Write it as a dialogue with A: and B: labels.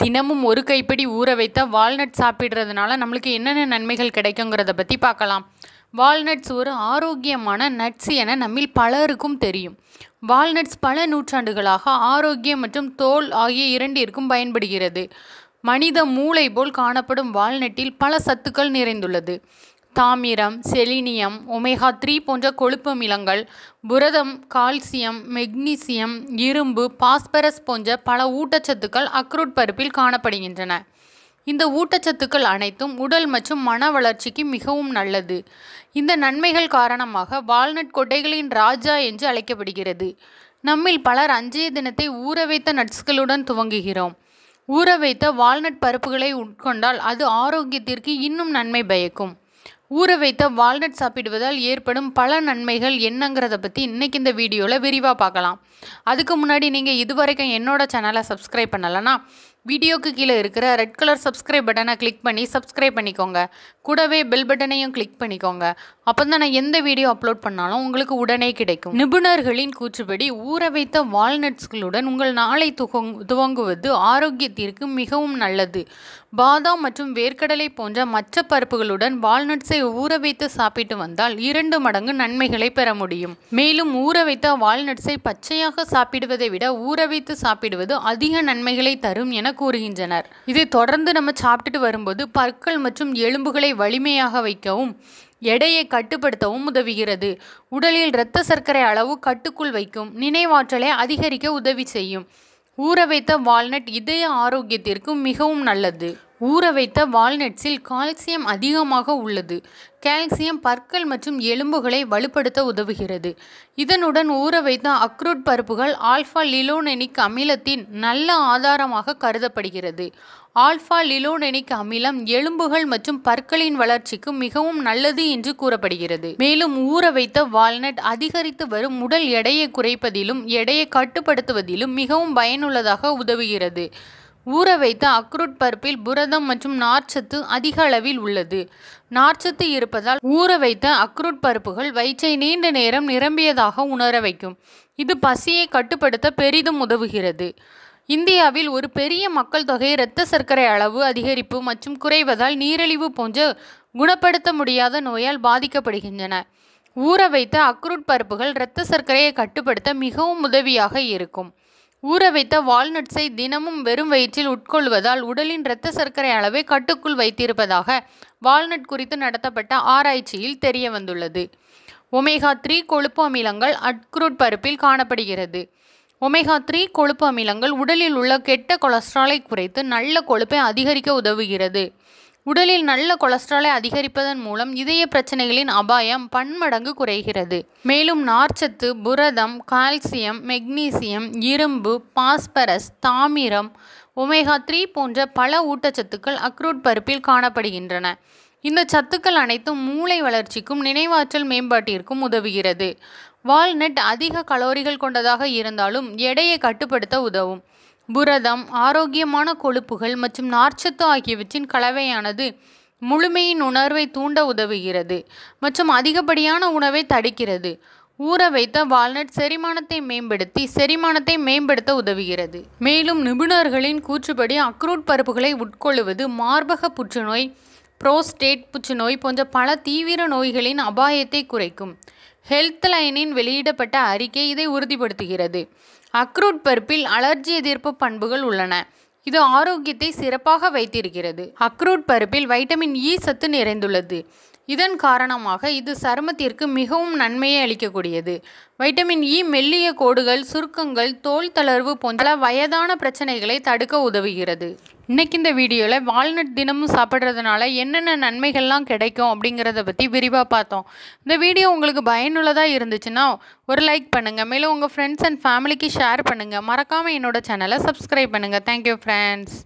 A: தினமும் ஒரு கைப்பிடி ஊற வைத்த வால்நட் சாப்பிட்றதுனால நம்மளுக்கு என்னென்ன நன்மைகள் கிடைக்குங்கிறத பற்றி பார்க்கலாம் வால்நட்ஸ் ஒரு ஆரோக்கியமான நட்ஸ் என நம்மில் பலருக்கும் தெரியும் வால்நட்ஸ் பல நூற்றாண்டுகளாக ஆரோக்கியம் மற்றும் தோல் ஆகிய இரண்டிற்கும் பயன்படுகிறது மனித மூளை போல் காணப்படும் வால்நட்டில் பல சத்துக்கள் நிறைந்துள்ளது தாமிரம் செலினியம் ஒமேகா த்ரீ போன்ற கொழுப்பு மிலங்கள் புரதம் கால்சியம் மெக்னீசியம் இரும்பு பாஸ்பரஸ் போன்ற பல ஊட்டச்சத்துக்கள் அக்ரூட் பருப்பில் காணப்படுகின்றன இந்த ஊட்டச்சத்துக்கள் அனைத்தும் உடல் மற்றும் மன வளர்ச்சிக்கு மிகவும் நல்லது இந்த நன்மைகள் காரணமாக வால்நட் கொட்டைகளின் ராஜா என்று அழைக்கப்படுகிறது நம்மில் பலர் அஞ்சைய தினத்தை ஊற வைத்த நட்ஸ்களுடன் துவங்குகிறோம் ஊற வைத்த வால்நட் பருப்புகளை உட்கொண்டால் அது ஆரோக்கியத்திற்கு இன்னும் நன்மை பயக்கும் ஊற வைத்த வால்நட் சாப்பிடுவதால் ஏற்படும் பல நன்மைகள் என்னங்கிறத பற்றி இன்றைக்கி இந்த வீடியோவில் விரிவாக பார்க்கலாம் அதுக்கு முன்னாடி நீங்கள் இதுவரைக்கும் என்னோடய சேனலை சப்ஸ்கிரைப் பண்ணலைன்னா வீடியோக்கு கீழே இருக்கிற ரெட் கலர் சப்ஸ்கிரைப் பட்டனை கிளிக் பண்ணி சப்ஸ்கிரைப் பண்ணிக்கோங்க கூடவே பெல் பட்டனையும் கிளிக் பண்ணிக்கோங்க அப்போ தான் நான் எந்த வீடியோ அப்லோட் பண்ணாலும் உங்களுக்கு உடனே கிடைக்கும் நிபுணர்களின் கூற்றுப்படி ஊற வைத்த வால்நட்ஸ்களுடன் உங்கள் நாளை துவங்குவது ஆரோக்கியத்திற்கு மிகவும் நல்லது பாதாம் மற்றும் வேர்க்கடலை போன்ற மற்ற பருப்புகளுடன் வால்நட்ஸை ஊற வைத்து சாப்பிட்டு வந்தால் இரண்டு மடங்கு நன்மைகளை பெற முடியும் மேலும் ஊற வைத்த வால்நட்ஸை பச்சையாக சாப்பிடுவதை விட ஊற வைத்து சாப்பிடுவது அதிக நன்மைகளை தரும் என கூறுகின்றனர் இதை தொடர்ந்து நம்ம சாப்பிட்டுட்டு வரும்போது பற்கள் மற்றும் எலும்புகளை வலிமையாக வைக்கவும் எடையை கட்டுப்படுத்தவும் உதவுகிறது உடலில் இரத்த சர்க்கரை அளவு கட்டுக்குள் வைக்கும் நினைவாற்றலை அதிகரிக்க உதவி செய்யும் ஊற வைத்த வால்நட் இதய ஆரோக்கியத்திற்கு மிகவும் நல்லது ஊற வைத்த வால்நட்ஸில் கால்சியம் அதிகமாக உள்ளது கால்சியம் பற்கள் மற்றும் எலும்புகளை வலுப்படுத்த உதவுகிறது இதனுடன் ஊற வைத்த அக்ரூட் பருப்புகள் ஆல்ஃபா லிலோனெனிக் அமிலத்தின் நல்ல ஆதாரமாக கருதப்படுகிறது ஆல்ஃபா லிலோனெனிக் அமிலம் எலும்புகள் மற்றும் பற்களின் வளர்ச்சிக்கு மிகவும் நல்லது என்று கூறப்படுகிறது மேலும் ஊற வைத்த வால்நட் அதிகரித்து வரும் உடல் எடையை குறைப்பதிலும் எடையை கட்டுப்படுத்துவதிலும் மிகவும் பயனுள்ளதாக உதவுகிறது ஊற வைத்த அக்ரூட் பருப்பில் புரதம் மற்றும் நார்ச்சத்து அதிக அளவில் உள்ளது நார்ச்சத்து இருப்பதால் ஊற வைத்த அக்ரூட் பருப்புகள் வயிற்றை நீண்ட நேரம் நிரம்பியதாக உணர வைக்கும் இது பசியை கட்டுப்படுத்த பெரிதும் உதவுகிறது இந்தியாவில் ஒரு பெரிய மக்கள் தொகை இரத்த சர்க்கரை அளவு அதிகரிப்பு மற்றும் குறைவதால் நீரிழிவு போன்ற குணப்படுத்த முடியாத நோயால் பாதிக்கப்படுகின்றன ஊற வைத்த அக்ரூட் பருப்புகள் இரத்த சர்க்கரையை கட்டுப்படுத்த மிகவும் உதவியாக இருக்கும் ஊற வைத்த வால்நட்ஸை தினமும் வெறும் வயிற்றில் உட்கொள்வதால் உடலின் இரத்த சர்க்கரை அளவை கட்டுக்குள் வைத்திருப்பதாக வால்நட் குறித்து நடத்தப்பட்ட ஆராய்ச்சியில் தெரிய வந்துள்ளது ஒமேகா த்ரீ கொழுப்பு அமிலங்கள் அக்ரூட் பருப்பில் காணப்படுகிறது ஒமேகா த்ரீ கொழுப்பு அமிலங்கள் உடலில் உள்ள கெட்ட கொலஸ்ட்ராலை குறைத்து நல்ல கொழுப்பை அதிகரிக்க உதவுகிறது உடலில் நல்ல கொலஸ்ட்ராலை அதிகரிப்பதன் மூலம் இதய பிரச்சனைகளின் அபாயம் பன்மடங்கு குறைகிறது மேலும் நார்ச்சத்து புரதம் கால்சியம் மெக்னீசியம் இரும்பு பாஸ்பரஸ் தாமிரம் ஒமேகா த்ரீ போன்ற பல ஊட்டச்சத்துக்கள் அக்ரூட் பருப்பில் காணப்படுகின்றன இந்த சத்துக்கள் அனைத்தும் மூளை வளர்ச்சிக்கும் நினைவாற்றல் மேம்பாட்டிற்கும் உதவுகிறது வால்நட் அதிக கலோரிகள் கொண்டதாக இருந்தாலும் எடையை கட்டுப்படுத்த உதவும் புரதம் ஆரோக்கியமான கொழுப்புகள் மற்றும் நார்ச்சத்து ஆகியவற்றின் கலவையானது முழுமையின் உணர்வை தூண்ட உதவுகிறது மற்றும் அதிகப்படியான உணவை தடுக்கிறது ஊற வைத்த வால்நட் செரிமானத்தை மேம்படுத்தி செரிமானத்தை மேம்படுத்த உதவுகிறது மேலும் நிபுணர்களின் கூற்றுப்படி அக்ரூட் பருப்புகளை உட்கொள்வது மார்பக புற்றுநோய் புரோஸ்டேட் புற்றுநோய் போன்ற பல தீவிர நோய்களின் அபாயத்தை குறைக்கும் ஹெல்த் லைனின் வெளியிடப்பட்ட அறிக்கை இதை உறுதிப்படுத்துகிறது அக்ரூட் பருப்பில் அலர்ஜி எதிர்ப்பு பண்புகள் உள்ளன இது ஆரோக்கியத்தை சிறப்பாக வைத்திருக்கிறது அக்ரூட் பருப்பில் வைட்டமின் இ சத்து நிறைந்துள்ளது இதன் காரணமாக இது சருமத்திற்கு மிகவும் நன்மையை அளிக்கக்கூடியது வைட்டமின் இ e, மெல்லிய கோடுகள் சுருக்கங்கள் தோல் தளர்வு போன்ற வயதான பிரச்சனைகளை தடுக்க உதவுகிறது இன்றைக்கி இந்த வீடியோவில் வால்நட் தினமும் சாப்பிட்றதுனால என்னென்ன நன்மைகள்லாம் கிடைக்கும் அப்படிங்கிறத பற்றி விரிவாக பார்த்தோம் இந்த வீடியோ உங்களுக்கு பயனுள்ளதாக இருந்துச்சுன்னா ஒரு லைக் பண்ணுங்கள் மேலும் உங்கள் ஃப்ரெண்ட்ஸ் அண்ட் ஃபேமிலிக்கு ஷேர் பண்ணுங்கள் மறக்காமல் என்னோடய சேனலை சப்ஸ்கிரைப் பண்ணுங்கள் தேங்க்யூ ஃப்ரெண்ட்ஸ்